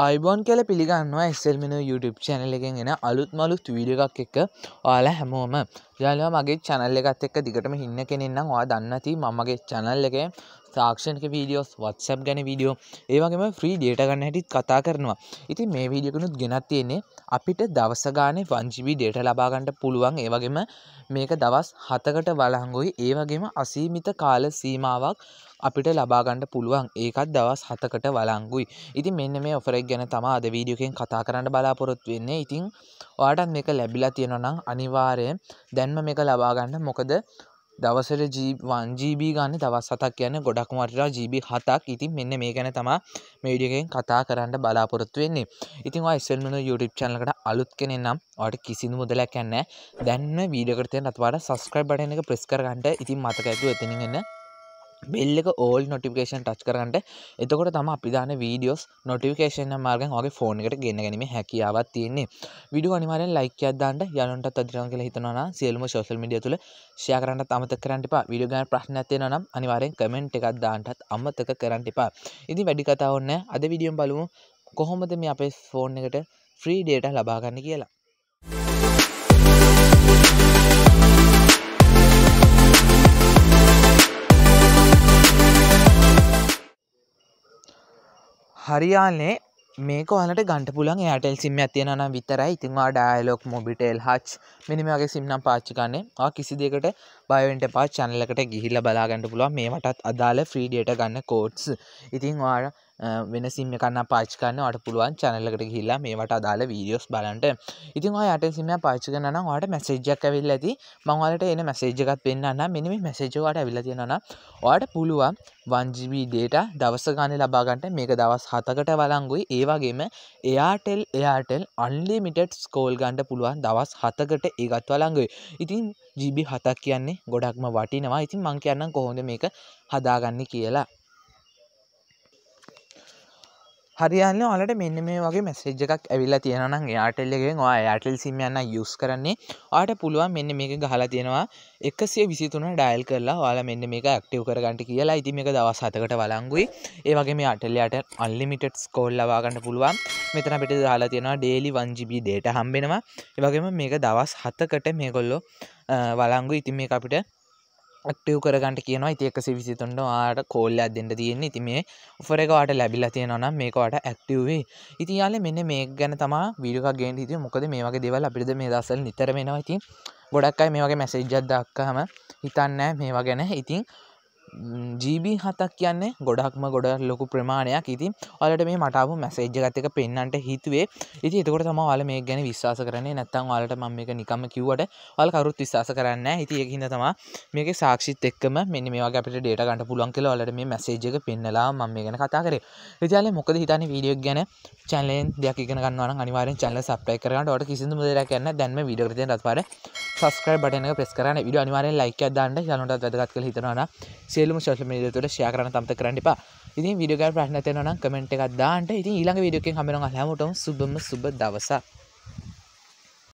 අයිබෝන් කියල පිළිගන්නවා එස්සල්මින YouTube චැනල එකෙන් එෙන අලුත් මලුත් වීඩිය එකක් එක්ක ඔයාල හැමෝම යාලවා මගේ චැනල්ල එකත් එක්ක දිගටම හින්න කෙනෙන්නම් වා දන්නති මමගේ චැනල් එක තාක්ෂණක වීඩියෝස් වත්සම් ගැන වීඩියෝ ඒවගේම ෆ්‍රී ඩේට ගන්න හැටිත් කතා කරනවා ඉතින් මේ වීඩියකනුත් ගෙනත් තියෙන්නේ අපිට දවස ගානේ වංජිවී ඩේට ලබාගන්නට පුළුවන් ඒවගේම මේක දවස් හතකට වලහංගොයි ඒවගේම අසීමිත කාල සීමාවක් අපිට ලබාගන්න පුළුවන් ඒකත් දවස් හතකට වලංගුයි ඉතින් මෙන්න මේ ඔෆරෙක් ගැන තමා අද වීඩියෝකෙන් කතා කරන්න බලාපොරොත් වෙන්නේ ඉතින් ඔයාටත් මේක ලැබිලා තියෙනනම් අනිවාර්යෙන් දැන්ම මේක ලබාගන්න මොකද දවසට ජීවන්ජීබී ගන්න දවස් සතක් කියන්න ගොඩක් මටලා ජීබි හතක් ඉතින් මෙන්න මේ ගැන තමා මේඩියකෙන් කතා කරන්න බලාපොරොත්තු වෙන්නේ ඉතින් ස්සල්මන YouTube චනලකට අලුත් කෙනෙන්නම් ට කිසිදු මුදලැකැන්න දැන්න වීඩකරතය නත්වාට සස්ක්‍රයිබ් බටන එක ප්‍රස්කරගන්නට ඉතින් මතකඇතු ඇතිනිගන්න බෙල් එක ඕල් නොටිකේෂන් ටච් කරන්නට එතකොට තම අපිදාන වීඩියෝස් නොටිකේෂන මාර්ගෙන් ඔගේ ෆෝන් එකට ගෙන ගැනීම හැකියාවත් තියෙන්නේ විඩියෝ අනිවාර්යෙන් ලයික් එකක් දාන්න යාළුවන්ටත් අදිනවා කියලා හිතනවා නම් සියලුම සෝෂල් මීඩියා තුල ෂෙයා කරන්නත් අමතක කරන්න එපා වීඩියෝ ගැන ප්‍රශ්නයක් තියෙනවා නම් අනිවාර්යෙන් කමෙන්ට් එකක් දාන්නත් අමතක කරන්න එපා ඉතින් වැඩි කතාවක් නැහැ අද වීඩියෝ බලමු කොහොමද මේ අපේ ෆෝන් එකට ෆ්‍රී ඩේටා ලබා ගන්න කියලා හරියානේ මේක ඔලට ගන්ට පුලන් යාටල් සිම්ම ඇතියෙනනම් විතරයි ඉතින්වා ඩෑලොක් මොබිටෙල් හච් මිනිමගේ සිම්නම් පාච්චිකන්නේ ආ කිසි දෙකට බයවෙන්ට පා චැනලකට ගිහිල්ල බලාගන්න පුළුවන් මේමටත් අදාළ ෆ්‍රීඩියට ගන්න කෝඩ්ස් ඉතින් වාට වෙන සිම්ම කන්න පාච් කරන්න ට පුළුවන් චැනල්ලකට හිල්ලා මේට අදාල වීඩියෝස් බලන්ට ඉතින් යට සිම පාච් කරන්න වාට මැසේජ්ජක් ඇවිල් ඇති මංවලට එන මැසේජකත් පෙන්න්න මෙනිම මැසේජවාට ඇවිලතියෙනන වාට පුළුවන් වංජිබී ඩේට දවස ගානය ලබාගන්ට මේක දවස් හතකට වලංගුයි ඒවාගේම එයාටෙල් එයාටෙල් අන්ලිමිටඩ් ස්කෝල් ගණ්ඩ පුළුවන් දවස් හතකට ඒගත් වලංගුයි ඉතින් ජීබි හතක් කියන්නේ ගොඩක්ම වටිනවා ඉතින් මං කියන්න කොහොඳ මේක හදාගන්න කියලා හරියාල ඔලට මෙන්න මේ වගේ මැසේජ් එකක් ඇවිල්ලා තියෙනනම් යාටල්ලගෙන් වා යාටල් සිමයන්න යුස් කරන්නේ ආට පුළුවන් මෙන්න මේක ගහලා තියෙනවා එකසිය විසිතුන ඩයිල් කරලා වාලා මෙන්න මේක ඇක්ටව් කරගන්නට කියලා ඉති මේක දවස් හතකට වලංගුයි ඒ වගේ මේ අටල්ලයාට අල්ලිමිටඩ් ස්කෝල් ලවාගන්න පුළුවන් මෙතන පිට දාලා තියෙනවා ඩේලි වංජිබී ඩේට හම්බෙනවා ඒවගේම මේක දවස් හතකට මේකොල්ලො වලංගු ඉතින් මේ අපිට ක්ටව කරගට කියන ඉතිඒකසි විසිතුන්ට ආට කෝල්ල අදෙන්ට තියෙන්නේ ඉති මේ උපරකවාට ලැබිල තියෙනවන මේකවාට ඇක්ටවේ ඉති යාල මෙන්න මේ ගැන තම විඩුකගේ හිති මොකද මේ වගේ දෙවල් අපිරිද මේ දසල් නිතරමෙනවා ඉතින් ගොඩක් අයි මේ වගේ මැසෙජ්ජත් දක්කහම හිතන්නෑ මේවා ගැන ඉතින් ජීබී හතක් කියන්නේ ගොඩක්ම ගොඩ ලොකු ප්‍රමාණයක් ඉති ඔලට මේ මටාපු මැසේජ්ජ ගත්තක පෙන්න්නට හිතුවේ ඉති එතකොට තම ල මේ ගැන විශවාස කරන නැත්තං වාලට ම එක නිකම කිවට ඔල් කරුත් විශවාස කරන්න හිති එකහිද තම මේක සාක්ෂිත් එක්කම මෙන්න මේ අපට ඩේට ගට පුලන් කෙල ඔලට මේ මැසේජ්ක පෙන්නලා ම ගැන කතා කරේ විජාල මොකද හිතන වීඩියක් ගැන චැලෙන් දෙයක් ගන්න අනිවාරෙන් චල්ල සප්ටයි කරන්න ට කිසිදු දෙර කන්න දැන්ම විඩගතය රත්වාර සස්ක්‍රයි බටන ප්‍රෙස් කරන විඩ අනිවාරෙන් ලයික දාන්න යනට දගත් කළ හිතනවා සියලුම ශෝෂ මීඩියතුට ෂයා කරන තමත කරන්න එපා ඉතින් විඩියෝ ප්‍රශ්න තියෙනවා නම් කමෙන්ට් එකක් දාන්න ඉතින් ඊළඟ වීඩියෝ එකෙන් හම්බ වෙනවා හැමෝටම සුබම සුබ දවසක්